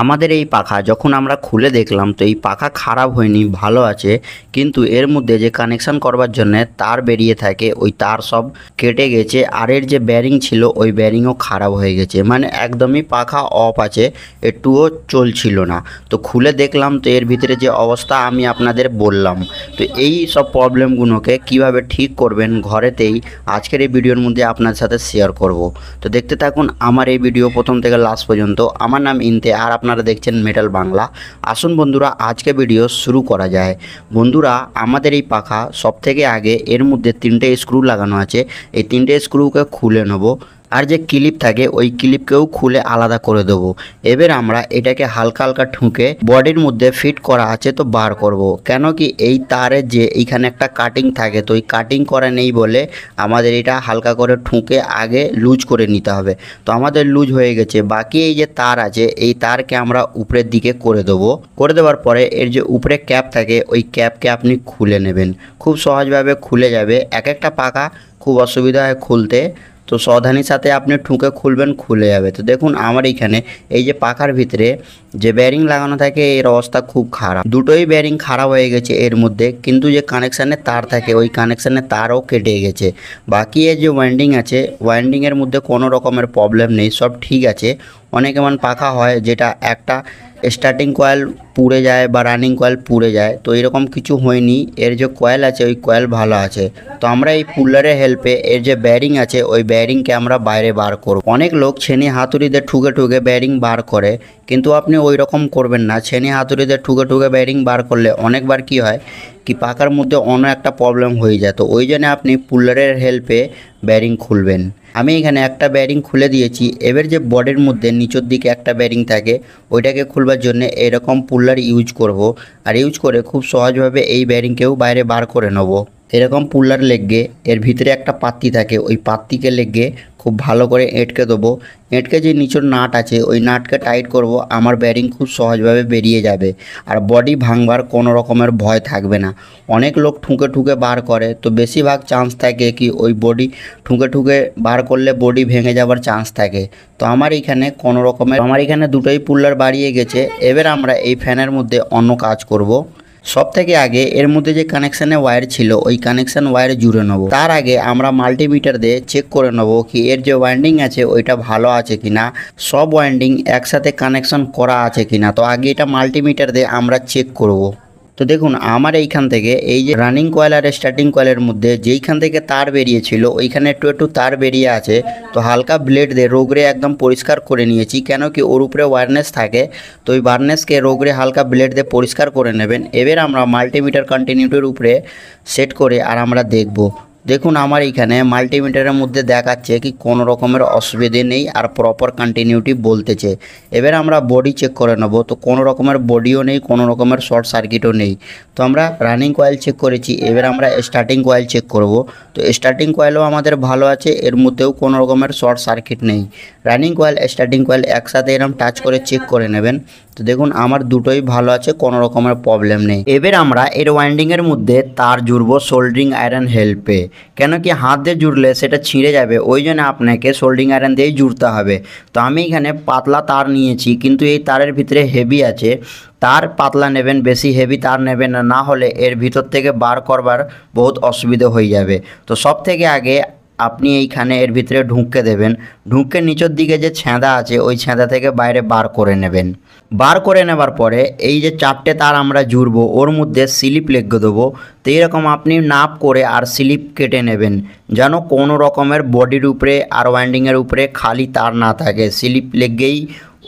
আমাদের এই পাখা যখন আমরা খুলে দেখলাম তো এই পাখা খারাপ হয়নি ভালো আছে কিন্তু এর মধ্যে যে কানেকশান করবার জন্য তার বেরিয়ে থাকে ওই তার সব কেটে গেছে আর এর যে ব্যারিং ছিল ওই ব্যারিংও খারাপ হয়ে গেছে মানে একদমই পাখা অফ আছে একটুও চলছিল না তো খুলে দেখলাম তো এর ভিতরে যে অবস্থা আমি আপনাদের বললাম তো এই সব প্রবলেমগুলোকে কিভাবে ঠিক করবেন ঘরেতেই আজকের এই ভিডিওর মধ্যে আপনার সাথে শেয়ার করব তো দেখতে থাকুন আমার এই ভিডিও প্রথম থেকে লাস্ট পর্যন্ত আমার নাম ইনতে আর আপনারা দেখছেন মেটাল বাংলা আসুন বন্ধুরা আজকে ভিডিও শুরু করা যায় বন্ধুরা আমাদের এই পাখা সব থেকে আগে এর মধ্যে তিনটে স্ক্রু লাগানো আছে এই তিনটে স্ক্রুকে খুলে নেবো আর যে ক্লিপ থাকে ওই ক্লিপকেও খুলে আলাদা করে দেবো এবার আমরা এটাকে হালকা হালকা ঠুঁকে বডির মধ্যে ফিট করা আছে তো বার করব। কেন কি এই তারের যে এইখানে একটা কাটিং থাকে তো ওই কাটিং করা নেই বলে আমাদের এটা হালকা করে ঠুঁকে আগে লুজ করে নিতে হবে তো আমাদের লুজ হয়ে গেছে বাকি এই যে তার আছে এই তারকে আমরা উপরের দিকে করে দেবো করে দেওয়ার পরে এর যে উপরে ক্যাপ থাকে ওই ক্যাপকে আপনি খুলে নেবেন খুব সহজভাবে খুলে যাবে এক একটা পাকা খুব অসুবিধা হয় খুলতে তো সাবধানির সাথে আপনি ঠুঁকে খুলবেন খুলে যাবে তো দেখুন আমার এখানে এই যে পাখার ভিতরে যে ব্যারিং লাগানো থাকে এর অবস্থা খুব খারাপ দুটোই ব্যারিং খারাপ হয়ে গেছে এর মধ্যে কিন্তু যে কানেকশানের তার থাকে ওই কানেকশানের তারও কেটে গেছে বাকি এর যে ওয়াইন্ডিং আছে ওয়াইন্ডিংয়ের মধ্যে কোনো রকমের প্রবলেম নেই সব ঠিক আছে অনেক এমন পাখা হয় যেটা একটা স্টার্টিং কয়েল পুড়ে যায় বা রানিং কয়েল পুড়ে যায় তো এরকম কিছু হয়নি এর যে কয়েল আছে ওই কয়েল ভালো আছে তো আমরা এই পুলারের হেল্পে এর যে ব্যারিং আছে ওই ব্যারিংকে আমরা বাইরে বার করব অনেক লোক ছেনি হাতুড়িতে ঠুকে ঠুকে ব্যারিং বার করে কিন্তু আপনি ওই রকম করবেন না ছেনি হাতুড়িতে ঠুকে ঠুকে ব্যারিং বার করলে অনেকবার কি হয় কি পাকার মধ্যে অন্য একটা প্রবলেম হয়ে যায় তো ওই জন্য আপনি পুলারের হেল্পে ব্যারিং খুলবেন আমি এখানে একটা ব্যারিং খুলে দিয়েছি এবার যে বডির মধ্যে নিচের দিকে একটা ব্যারিং থাকে ওইটাকে খুলবেন করবার জন্য এরকম পুল্লার ইউজ করব আর ইউজ করে খুব সহজভাবে এই ব্যারিংকেও বাইরে বার করে নেব এরকম পুল্লার লেগে এর ভিতরে একটা পাত্তি থাকে ওই পাত্তিকে লেগে খুব ভালো করে এঁটকে দেবো এঁটকে যে নিচের নাট আছে ওই নাটকে টাইট করব আমার ব্যারিং খুব সহজভাবে বেরিয়ে যাবে আর বডি ভাঙবার কোনো রকমের ভয় থাকবে না অনেক লোক ঠুকে ঠুকে বার করে তো বেশিরভাগ চান্স থাকে কি ওই বডি ঠুকে ঠুকে বার করলে বডি ভেঙে যাবার চান্স থাকে তো আমার এখানে কোনো রকমের আমার এখানে দুটোই পুল্লার বাড়িয়ে গেছে এবার আমরা এই ফ্যানের মধ্যে অন্য কাজ করব সব থেকে আগে এর মধ্যে যে কানেকশানে ওয়্যার ছিল ওই কানেকশান ওয়্যার জুড়ে নেবো তার আগে আমরা মাল্টিমিটার দিয়ে চেক করে নেবো কি এর যে ওয়াইন্ডিং আছে ওইটা ভালো আছে কিনা সব ওয়াইন্ডিং একসাথে কানেকশন করা আছে কিনা তো আগে এটা মাল্টিমিটার দিয়ে আমরা চেক করবো তো দেখুন আমার এইখান থেকে এই যে রানিং কয়েল আর স্টার্টিং কয়েলের মধ্যে যেইখান থেকে তার বেরিয়েছিল ওইখানে একটু একটু তার বেরিয়ে আছে তো হালকা ব্লেড দিয়ে রোগরে একদম পরিষ্কার করে নিয়েছি কেন কি ওর উপরে ওয়ারনেস থাকে তো ওই ওয়ারনেসকে রোগরে হালকা ব্লেড দিয়ে পরিষ্কার করে নেবেন এবার আমরা মাল্টিমিটার কন্টিনিউটির উপরে সেট করে আর আমরা দেখব দেখুন আমার এইখানে মাল্টিমিটারের মধ্যে দেখাচ্ছে কি কোনো রকমের অসুবিধে নেই আর প্রপার কন্টিনিউটি বলতেছে এবার আমরা বডি চেক করে নেব তো কোনো রকমের বডিও নেই কোনো রকমের শর্ট সার্কিটও নেই তো আমরা রানিং কয়েল চেক করেছি এবার আমরা স্টার্টিং কয়েল চেক করব তো স্টার্টিং কয়েলও আমাদের ভালো আছে এর মধ্যেও কোনো রকমের শর্ট সার্কিট নেই রানিং কয়েল স্টার্টিং কয়েল একসাথে এরম টাচ করে চেক করে নেবেন তো দেখুন আমার দুটোই ভালো আছে কোনো রকমের প্রবলেম নেই এবার আমরা এর ওয়াইন্ডিংয়ের মধ্যে তার জুড়ব সোল্ডিং আয়রন হেল্পে কেন কি হাত দিয়ে জুড়লে সেটা ছিঁড়ে যাবে ওই জন্য আপনাকে সোল্ডিং আয়রন দিয়েই জুড়তে হবে তো আমি এখানে পাতলা তার নিয়েছি কিন্তু এই তারের ভিতরে হেভি আছে তার পাতলা নেবেন বেশি হেভি তার নেবেন না হলে এর ভিতর থেকে বার করবার বহুত অসুবিধা হয়ে যাবে তো সব থেকে আগে আপনি এইখানে এর ভিতরে ঢুঁকে দেবেন ঢুঁকে নিচের দিকে যে ছেঁদা আছে ওই ছেঁদা থেকে বাইরে বার করে নেবেন বার করে নেবার পরে এই যে চারটে তার আমরা জুড়বো ওর মধ্যে স্লিপ লেগে দেবো তো এরকম আপনি নাপ করে আর স্লিপ কেটে নেবেন যেন কোনো রকমের বডির উপরে আর ওয়াইন্ডিংয়ের উপরে খালি তার না থাকে স্লিপ লেগেই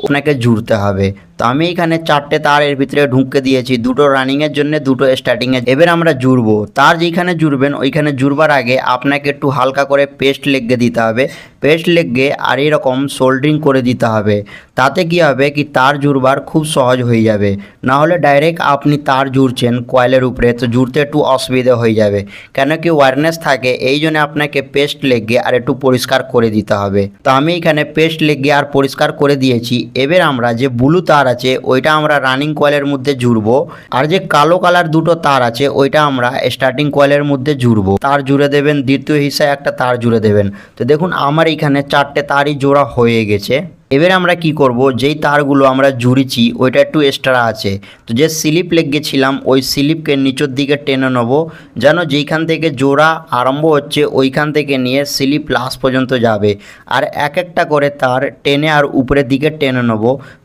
ওনাকে জুড়তে হবে তো আমি এখানে চারটে তার এর ভিতরে ঢুকে দিয়েছি দুটো রানিংয়ের জন্য দুটো স্টার্টিংয়ে এবার আমরা জুড়বো তার যেখানে জুড়বেন ওইখানে জুড়বার আগে আপনাকে একটু হালকা করে পেস্ট লেগে দিতে হবে পেস্ট লেগে আর এরকম সোল্ডিং করে দিতে হবে তাতে কি হবে কি তার জুড়বার খুব সহজ হয়ে যাবে না হলে ডাইরেক্ট আপনি তার জুড়ছেন কয়েলের উপরে তো জুড়তে একটু অসুবিধা হয়ে যাবে কেন কি ওয়ারনেস থাকে এই জন্য আপনাকে পেস্ট লেগে আর একটু পরিষ্কার করে দিতে হবে তো আমি এখানে পেস্ট লেগে আর পরিষ্কার করে দিয়েছি এবার আমরা যে ব্লু তার তার আছে ওইটা আমরা রানিং কয়েলের মধ্যে জুড়বো আর যে কালো কালার দুটো তার আছে ওইটা আমরা স্টার্টিং কয়েলের মধ্যে জুড়বো তার জুড়ে দেবেন দ্বিতীয় হিসাবে একটা তার জুড়ে দেবেন তো দেখুন আমার এখানে চারটে তারই জোড়া হয়ে গেছে এবারে আমরা কি করব যেই তারগুলো আমরা জুড়েছি ওইটা একটু এক্সট্রা আছে তো যে স্লিপ লেগেছিলাম ওই স্লিপকে নিচের দিকে টেনে নেব যেন যেইখান থেকে জোড়া আরম্ভ হচ্ছে ওইখান থেকে নিয়ে স্লিপ লাস্ট পর্যন্ত যাবে আর এক একটা করে তার টেনে আর উপরের দিকে টেনে নেব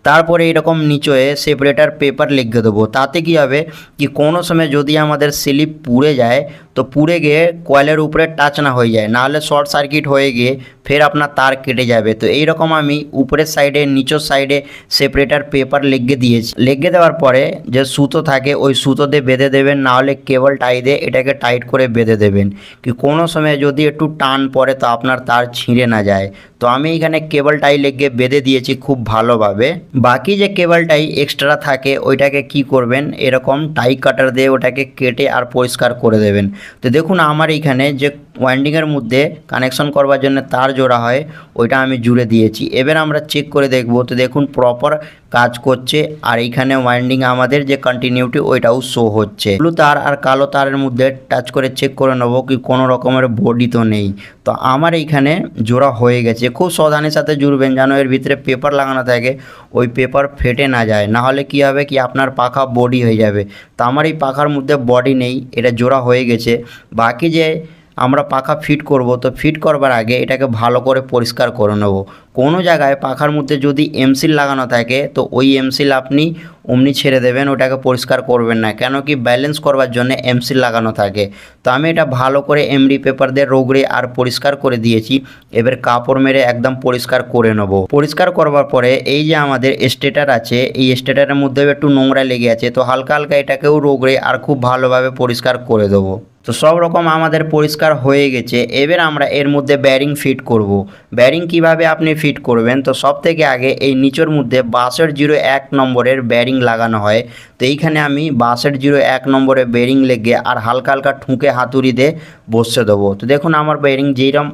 তারপরে এরকম নিচে সেপারেটর পেপার লাগিয়ে দেবো যাতে কি হবে যে কোন সময় যদি আমাদের সলিভ পুরো যায় তো পুরো গিয়ে কোয়লার উপরে টাচ না হয়ে যায় নালে শর্ট সার্কিট হয়ে গিয়ে फिर अपना तार কেটে যাবে তো এরকম আমি উপরের সাইডে নিচের সাইডে সেপারেটর পেপার লাগিয়ে দিয়েছি লাগিয়ে দেওয়ার পরে যে সুতো থাকে ওই সুতো দিয়ে বেঁধে দেবেন নালে কেবল টাইটই দে এটাকে টাইট করে বেঁধে দেবেন কি কোন সময় যদি একটু টান পড়ে তো আপনার तार ছিঁড়ে না যায় তো আমি এখানে কেবলটাই লেগে বেঁধে দিয়েছি খুব ভালোভাবে বাকি যে কেবলটাই এক্সট্রা থাকে ওইটাকে কি করবেন এরকম টাই কাটার দিয়ে ওটাকে কেটে আর পরিষ্কার করে দেবেন তো দেখুন আমার এখানে যে ওয়াইন্ডিংয়ের মধ্যে কানেকশন করবার জন্য তার জোড়া হয় ওইটা আমি জুড়ে দিয়েছি এবার আমরা চেক করে দেখব তো দেখুন প্রপার কাজ করছে আর এইখানে ওয়াইন্ডিং আমাদের যে কন্টিনিউটি ওইটাও শো হচ্ছে ব্লু তার আর কালো তারের মধ্যে টাচ করে চেক করে নেবো কি কোনো রকমের বডি তো নেই তো আমার এইখানে জোড়া হয়ে গেছে যে খুব সাবধানের সাথে জুড়বেন যেন এর ভিতরে পেপার লাগানো থাকে ওই পেপার ফেটে না যায় না হলে কি হবে কি আপনার পাখা বডি হয়ে যাবে তো আমার এই পাখার মধ্যে বডি নেই এটা জোড়া হয়ে গেছে বাকি যে আমরা পাখা ফিট করব তো ফিট করবার আগে এটাকে ভালো করে পরিষ্কার করে নেবো কোনো জায়গায় পাখার মধ্যে যদি এমসিল লাগানো থাকে তো ওই এমসিল আপনি অমনি ছেড়ে দেবেন ওটাকে পরিষ্কার করবেন না কেন কি ব্যালেন্স করবার জন্য এমসিল লাগানো থাকে তো আমি এটা ভালো করে এমডি পেপার দিয়ে রোগড়ে আর পরিষ্কার করে দিয়েছি এবার কাপড় মেরে একদম পরিষ্কার করে নেব পরিষ্কার করবার পরে এই যে আমাদের স্টেটার আছে এই স্টেটারের মধ্যে একটু নোংরা লেগে আছে তো হালকা হালকা এটাকেও রোগড়ে আর খুব ভালোভাবে পরিষ্কার করে দেবো তো সব রকম আমাদের পরিষ্কার হয়ে গেছে এবার আমরা এর মধ্যে ব্যারিং ফিট করব। ব্যারিং কিভাবে আপনি ফিট করবেন তো সব থেকে আগে এই নিচের মধ্যে বাষট জিরো এক নম্বরের ব্যারিং লাগানো হয় তো এইখানে আমি বাষট জিরো এক নম্বরে ব্যারিং লেগে আর হালকা হালকা ঠুঁকে হাতুড়ি দিয়ে বসে দেবো তো দেখুন আমার ব্যারিং যেইরম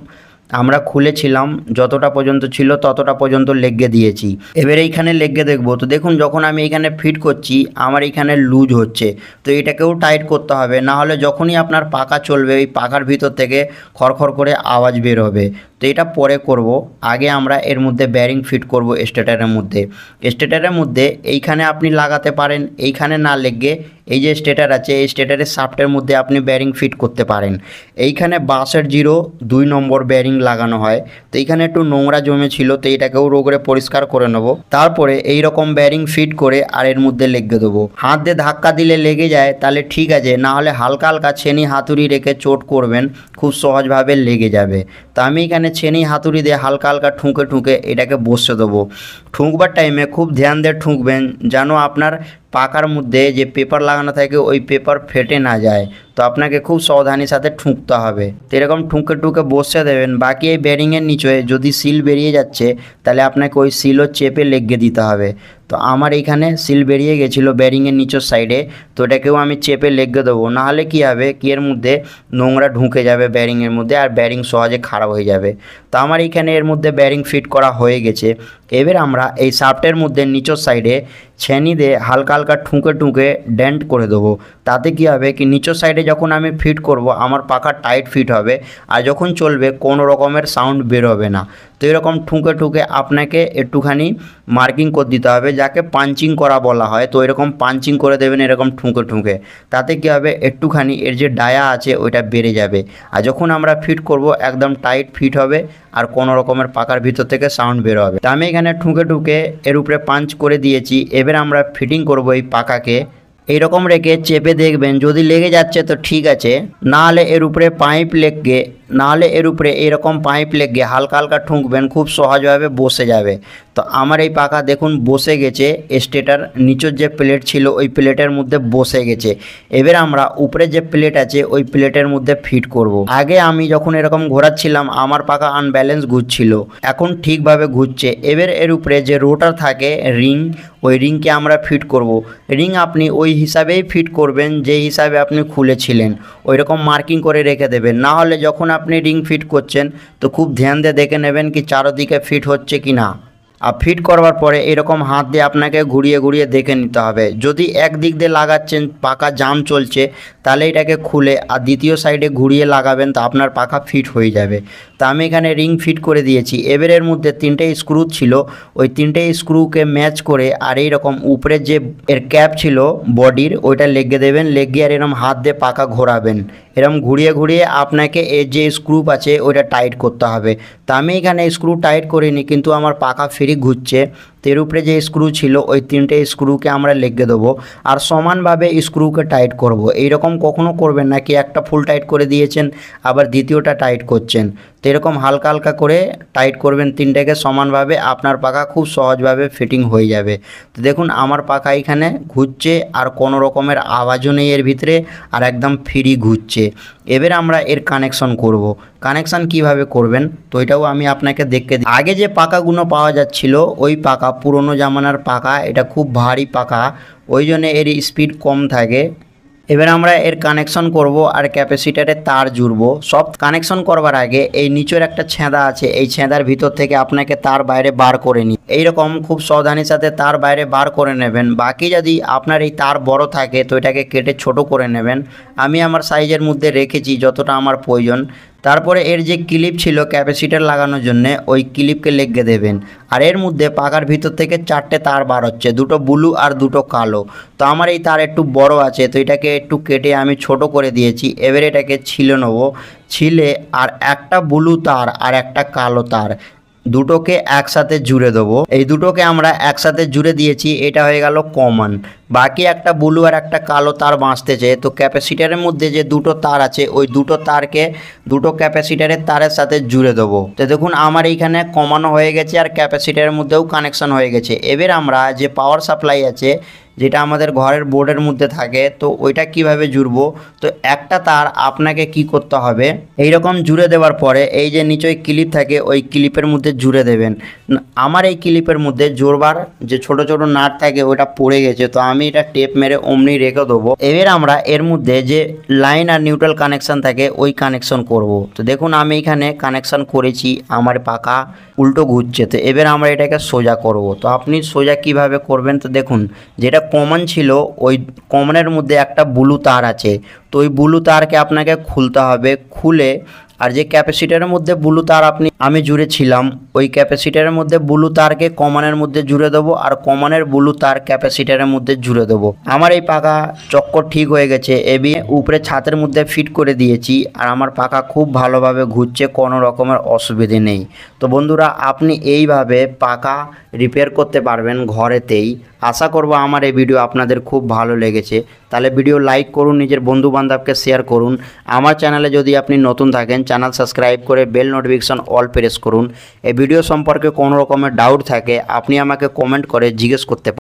আমরা খুলেছিলাম যতটা পর্যন্ত ছিল ততটা পর্যন্ত লেগে দিয়েছি এবার এইখানে লেগে দেখব তো দেখুন যখন আমি এখানে ফিট করছি আমার এইখানে লুজ হচ্ছে তো এটাকেও টাইট করতে হবে না হলে যখনই আপনার পাকা চলবে ওই পাকার ভিতর থেকে খড়খড় করে আওয়াজ বের হবে তো এটা পরে করব আগে আমরা এর মধ্যে ব্যারিং ফিট করব স্টেটারের মধ্যে স্টেটারের মধ্যে এইখানে আপনি লাগাতে পারেন এইখানে না লেগে এই যে স্টেটার আছে এই স্টেটারের সাফটের মধ্যে আপনি ব্যারিং ফিট করতে পারেন এইখানে বাসের জিরো দুই নম্বর ব্যারিং লাগানো হয় তো এইখানে একটু নোংরা জমে ছিল তো এটাকেও রোগরে পরিষ্কার করে নেবো তারপরে এই রকম ব্যারিং ফিট করে আর এর মধ্যে লেগে দেবো হাত দিয়ে ধাক্কা দিলে লেগে যায় তাহলে ঠিক আছে না হলে হালকা হালকা ছেনি হাতুড়ি রেখে চোট করবেন খুব সহজভাবে লেগে যাবে তো আমি এখানে ছেনি হাতুড়ি দিয়ে হালকা হালকা ঠুঁকে ঠুঁকে এটাকে বসে দেবো ঠুঁকবার টাইমে খুব ধ্যান দিয়ে ঠুঁকবেন যেন আপনার পাকার মধ্যে যে পেপার লাগানো থাকে ওই পেপার ফেটে না যায় তো আপনাকে খুব সাবধানের সাথে ঠুঁকতে হবে তো এরকম ঠুঁকে ঠুঁকে বসে দেবেন বাকি এই ব্যারিংয়ের নিচে যদি সিল বেরিয়ে যাচ্ছে তাহলে আপনাকে ওই সিলও চেপে লেগে দিতে হবে তো আমার এইখানে সিল বেরিয়ে গেছিলো ব্যারিংয়ের নিচের সাইডে তো এটাকেও আমি চেপে লেগে দেবো নাহলে কী হবে কি এর মধ্যে নোংরা ঢুকে যাবে ব্যারিংয়ের মধ্যে আর ব্যারিং সহজে খারাপ হয়ে যাবে তো আমার এইখানে এর মধ্যে ব্যারিং ফিট করা হয়ে গেছে এবার আমরা এই সাফটের মধ্যে নিচের সাইডে ছেনি দিয়ে হালকা হালকা ঠুঁকে ঠুঁকে ডেন্ট করে দেবো তাতে কী হবে কি নিচের সাইডে যখন আমি ফিট করব আমার পাখা টাইট ফিট হবে আর যখন চলবে কোনো রকমের সাউন্ড বেরোবে না তো এরকম ঠুঁকে ঠুঁকে আপনাকে একটুখানি মার্কিং করে দিতে হবে যাকে পাঞ্চিং করা বলা হয় তো এরকম পাঞ্চিং করে দেবেন এরকম ঠুঁকে ঠুঁকে তাতে কী হবে একটুখানি এর যে ডায়া আছে ওইটা বেড়ে যাবে আর যখন আমরা ফিট করব একদম টাইট ফিট হবে আর কোনো রকমের পাকার ভিতর থেকে সাউন্ড বেরো হবে তা আমি এখানে ঠুঁকে ঠুঁকে এর উপরে পাঞ্চ করে দিয়েছি এবার আমরা ফিটিং করব এই পাকাকে এইরকম রেখে চেপে দেখবেন যদি লেগে যাচ্ছে তো ঠিক আছে না হলে এর উপরে পাইপ লেগে নাহলে এর উপরে এরকম পাইপ লেগে হালকা হালকা ঠুঁকবেন খুব সহজভাবে বসে যাবে তো আমার এই পাখা দেখুন বসে গেছে স্টেটার নিচের যে প্লেট ছিল ওই প্লেটের মধ্যে বসে গেছে এবার আমরা উপরে যে প্লেট আছে ওই প্লেটের মধ্যে ফিট করব। আগে আমি যখন এরকম ঘোরাচ্ছিলাম আমার পাখা আনব্যালেন্স ঘুরছিল এখন ঠিকভাবে ঘুরছে এবার এর উপরে যে রোটার থাকে রিং ওই রিংকে আমরা ফিট করব। রিং আপনি ওই হিসাবেই ফিট করবেন যে হিসাবে আপনি খুলেছিলেন ওই রকম মার্কিং করে রেখে দেবেন না হলে যখন আপনি আপনি রিং ফিট করছেন তো খুব ধ্যান দিয়ে দেখে নেবেন কি চারোদিকে ফিট হচ্ছে কি না আর ফিট করবার পরে এরকম হাত দিয়ে আপনাকে ঘুরিয়ে ঘুরিয়ে দেখে নিতে হবে যদি এক দিক দিয়ে লাগাচ্ছেন পাকা জাম চলছে তাহলে এটাকে খুলে আর দ্বিতীয় সাইডে ঘুরিয়ে লাগাবেন তো আপনার পাখা ফিট হয়ে যাবে তা আমি এখানে রিং ফিট করে দিয়েছি এবারের মধ্যে তিনটে স্ক্রু ছিল ওই তিনটে স্ক্রুকে ম্যাচ করে আর এই রকম উপরের যে এর ক্যাপ ছিল বডির ওইটা লেগে দেবেন লেগিয়ে আর এরম হাত দিয়ে পাকা ঘোরাবেন এরম ঘুরিয়ে ঘুরিয়ে আপনাকে এর যে স্ক্রু আছে ওইটা টাইট করতে হবে তা আমি এখানে স্ক্রু টাইট করিনি কিন্তু আমার পাকা ফ্রি ঘুরছে এর উপরে যে স্ক্রু ছিল ওই তিনটে স্ক্রুকে আমরা লেগে দেবো আর সমানভাবে স্ক্রুকে টাইট করব। এইরকম কখনো করবেন না কি একটা ফুল টাইট করে দিয়েছেন আবার দ্বিতীয়টা টাইট করছেন তো এরকম হালকা হালকা করে টাইট করবেন তিনটাকে সমানভাবে আপনার পাখা খুব সহজভাবে ফিটিং হয়ে যাবে তো দেখুন আমার পাখা এখানে ঘুরছে আর কোনো রকমের আওয়াজও নেই এর ভিতরে আর একদম ফ্রি ঘুরছে এবার আমরা এর কানেকশন করব। কানেকশান কিভাবে করবেন তো এটাও আমি আপনাকে দেখতে আগে যে পাকাগুলো পাওয়া যাচ্ছিল ওই পাকা পুরনো জামানার পাখা এটা খুব ভারী পাখা ওই জন্য এর স্পিড কম থাকে এবার আমরা এর কানেকশন করব আর ক্যাপাসিটারে তার জুড়ব সব কানেকশন করবার আগে এই নিচের একটা ছেঁদা আছে এই ছেঁদার ভিতর থেকে আপনাকে তার বাইরে বার করে নিন এইরকম খুব সাবধানের সাথে তার বাইরে বার করে নেবেন বাকি যদি আপনার এই তার বড় থাকে তো এটাকে কেটে ছোট করে নেবেন আমি আমার সাইজের মধ্যে রেখেছি যতটা আমার প্রয়োজন তারপরে এর যে ক্লিপ ছিল ক্যাপাসিটার লাগানোর জন্য ওই ক্লিপকে লেগে দেবেন আর এর মধ্যে পাকার ভিতর থেকে চারটে তার বার হচ্ছে দুটো ব্লু আর দুটো কালো তো আমার এই তার একটু বড় আছে তো এটাকে একটু কেটে আমি ছোট করে দিয়েছি এবারে এটাকে ছিলে নেবো ছিলে আর একটা ব্লু তার আর একটা কালো তার দুটোকে একসাথে জুড়ে দেবো এই দুটোকে আমরা একসাথে জুড়ে দিয়েছি এটা হয়ে গেল কমন বাকি একটা ব্লু আর একটা কালো তার বাঁচতেছে তো ক্যাপাসিটারের মধ্যে যে দুটো তার আছে ওই দুটো তারকে দুটো ক্যাপাসিটারের তারের সাথে জুড়ে দেবো তো দেখুন আমার এইখানে কমানো হয়ে গেছে আর ক্যাপাসিটারের মধ্যেও কানেকশন হয়ে গেছে এবার আমরা যে পাওয়ার সাপ্লাই আছে যেটা আমাদের ঘরের বোর্ডের মধ্যে থাকে তো ওইটা কিভাবে জুড়বো তো একটা তার আপনাকে কি করতে হবে এই রকম জুড়ে দেওয়ার পরে এই যে নিচয় ক্লিপ থাকে ওই ক্লিপের মধ্যে জুড়ে দেবেন আমার এই ক্লিপের মধ্যে জোরবার যে ছোট ছোট নাট থাকে ওটা পড়ে গেছে তো আমি এটা টেপ মেরে অমনি রেখে দেবো এবার আমরা এর মধ্যে যে লাইন আর নিউট্রাল কানেকশান থাকে ওই কানেকশন করব তো দেখুন আমি এখানে কানেকশান করেছি আমার পাকা উল্টো ঘুরছে তো এবার আমরা এটাকে সোজা করব তো আপনি সোজা কিভাবে করবেন তো দেখুন যেটা কমন ছিল ওই কমনের মধ্যে একটা ব্লু তার আছে তো ওই ব্লু তারকে আপনাকে খুলতে হবে খুলে আর যে ক্যাপাসিটারের মধ্যে ব্লু তার আপনি আমি জুড়ে ছিলাম ওই ক্যাপাসিটারের মধ্যে ব্লু তারকে কমানের মধ্যে জুড়ে দেবো আর কমানের ব্লু তার ক্যাপাসিটারের মধ্যে জুড়ে দেবো আমার এই পাখা চক্কর ঠিক হয়ে গেছে এবি উপরে ছাতের মধ্যে ফিট করে দিয়েছি আর আমার পাখা খুব ভালোভাবে ঘুরছে কোনো রকমের অসুবিধে নেই তো বন্ধুরা আপনি এইভাবে পাখা রিপেয়ার করতে পারবেন ঘরেতেই আশা করব আমার এই ভিডিও আপনাদের খুব ভালো লেগেছে তাহলে ভিডিও লাইক করুন নিজের বন্ধু বান্ধবকে শেয়ার করুন আমার চ্যানেলে যদি আপনি নতুন থাকেন চ্যানেল সাবস্ক্রাইব করে বেল নোটিফিকেশন অল প্রেস করুন এই ভিডিও সম্পর্কে কোনো রকমের ডাউট থাকে আপনি আমাকে কমেন্ট করে জিজ্ঞেস করতে